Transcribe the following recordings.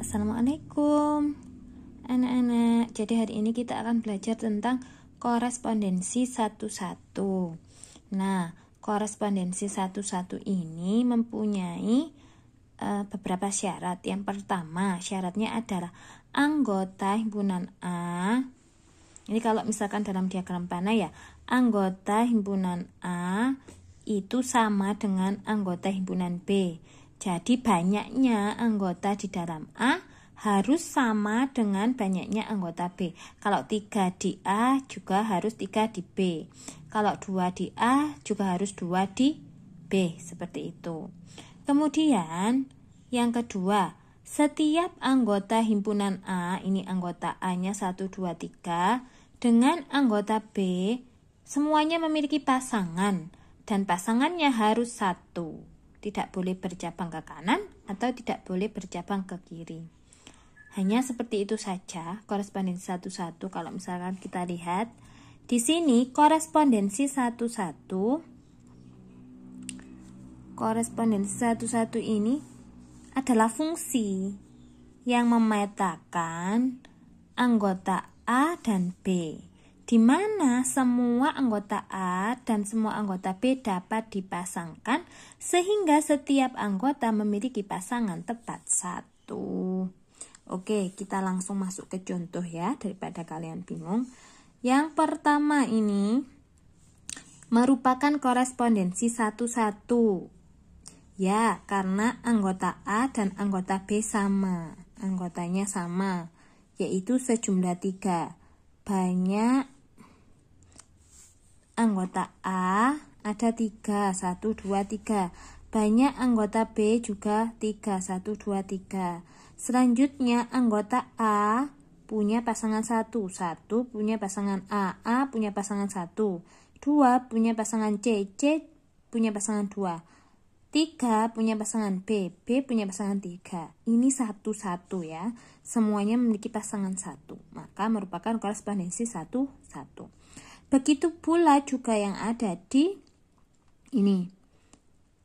Assalamualaikum Anak-anak Jadi hari ini kita akan belajar tentang Korespondensi satu-satu Nah Korespondensi satu-satu ini Mempunyai e, Beberapa syarat Yang pertama syaratnya adalah Anggota himpunan A Ini kalau misalkan dalam diagram panah ya Anggota himpunan A Itu sama dengan anggota himpunan B jadi banyaknya anggota di dalam A harus sama dengan banyaknya anggota B. Kalau 3 di A juga harus 3 di B. Kalau 2 di A juga harus 2 di B, seperti itu. Kemudian yang kedua, setiap anggota himpunan A, ini anggota A-nya 1 2 3 dengan anggota B semuanya memiliki pasangan dan pasangannya harus satu tidak boleh bercabang ke kanan atau tidak boleh bercabang ke kiri. Hanya seperti itu saja korespondensi satu-satu kalau misalkan kita lihat di sini korespondensi satu-satu korespondensi satu-satu ini adalah fungsi yang memetakan anggota A dan B di mana semua anggota A dan semua anggota B dapat dipasangkan sehingga setiap anggota memiliki pasangan tepat satu. Oke, kita langsung masuk ke contoh ya daripada kalian bingung. Yang pertama ini merupakan korespondensi satu-satu. Ya, karena anggota A dan anggota B sama. Anggotanya sama, yaitu sejumlah tiga. Banyak anggota A ada tiga, satu dua tiga. Banyak anggota B juga tiga, satu dua tiga. Selanjutnya anggota A punya pasangan satu, satu punya pasangan A, A punya pasangan satu dua, punya pasangan C, C punya pasangan dua tiga, punya pasangan B, B punya pasangan tiga. Ini satu-satu ya. Semuanya memiliki pasangan satu. Maka merupakan korespondensi satu-satu. Begitu pula juga yang ada di ini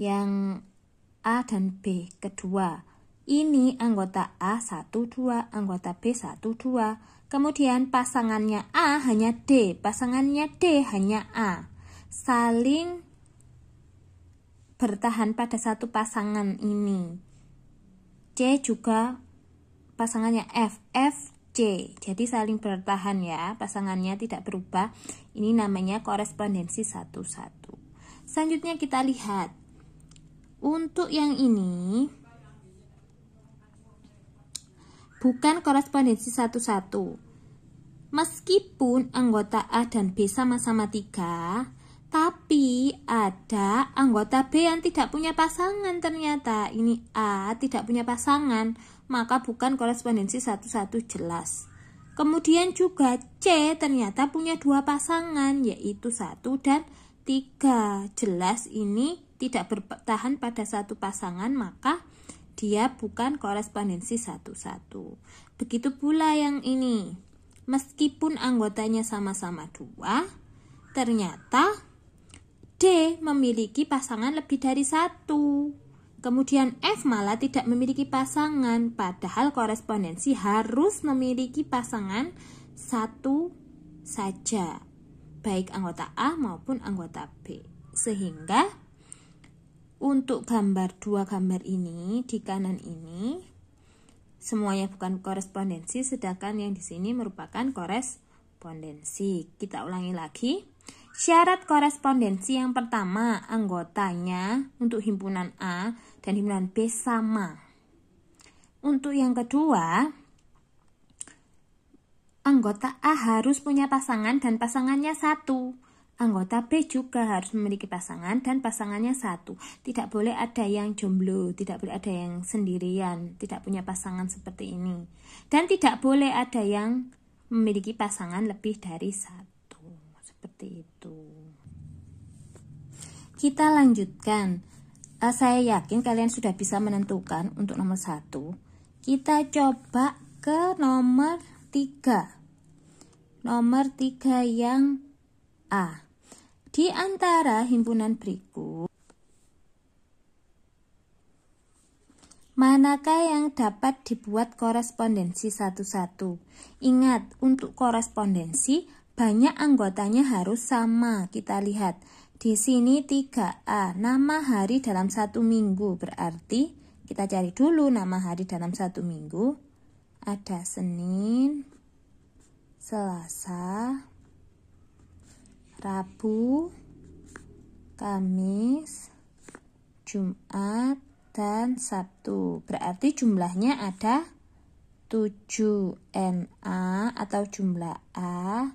yang A dan B kedua. Ini anggota A 12, anggota B 12. Kemudian pasangannya A hanya D, pasangannya D hanya A. Saling bertahan pada satu pasangan ini. C juga pasangannya F, F C. Jadi saling bertahan ya, pasangannya tidak berubah. Ini namanya korespondensi satu-satu. Selanjutnya kita lihat. Untuk yang ini bukan korespondensi satu-satu. Meskipun anggota A dan B sama-sama tiga, tapi ada anggota B yang tidak punya pasangan ternyata. Ini A tidak punya pasangan maka bukan korespondensi satu-satu jelas. Kemudian juga C ternyata punya dua pasangan yaitu satu dan tiga. Jelas ini tidak bertahan pada satu pasangan maka dia bukan korespondensi satu-satu. Begitu pula yang ini. Meskipun anggotanya sama-sama dua, ternyata D memiliki pasangan lebih dari satu. Kemudian F malah tidak memiliki pasangan, padahal korespondensi harus memiliki pasangan satu saja, baik anggota A maupun anggota B. Sehingga untuk gambar dua gambar ini di kanan ini semuanya bukan korespondensi, sedangkan yang di sini merupakan korespondensi. Kita ulangi lagi. Syarat korespondensi yang pertama, anggotanya untuk himpunan A dan himpunan B sama. Untuk yang kedua, anggota A harus punya pasangan dan pasangannya satu. Anggota B juga harus memiliki pasangan dan pasangannya satu. Tidak boleh ada yang jomblo, tidak boleh ada yang sendirian, tidak punya pasangan seperti ini. Dan tidak boleh ada yang memiliki pasangan lebih dari satu seperti itu kita lanjutkan uh, saya yakin kalian sudah bisa menentukan untuk nomor satu kita coba ke nomor tiga nomor tiga yang A di antara himpunan berikut Manakah yang dapat dibuat korespondensi satu-satu? Ingat, untuk korespondensi banyak anggotanya harus sama. Kita lihat di sini 3A, nama hari dalam satu minggu berarti kita cari dulu nama hari dalam satu minggu. Ada Senin, Selasa, Rabu, Kamis, Jumat, dan Sabtu. Berarti jumlahnya ada 7 NA atau jumlah A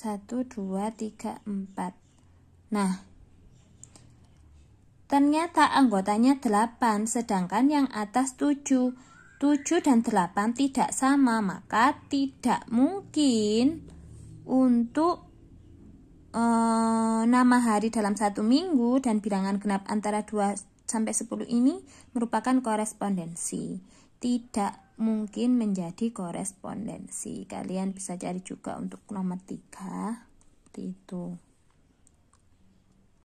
1, 2, 3, 4 nah ternyata anggotanya 8 sedangkan yang atas 7 7 dan 8 tidak sama maka tidak mungkin untuk e, nama hari dalam satu minggu dan bilangan genap antara 2 sampai 10 ini merupakan korespondensi tidak mungkin menjadi korespondensi. Kalian bisa cari juga untuk nomor 3 seperti itu.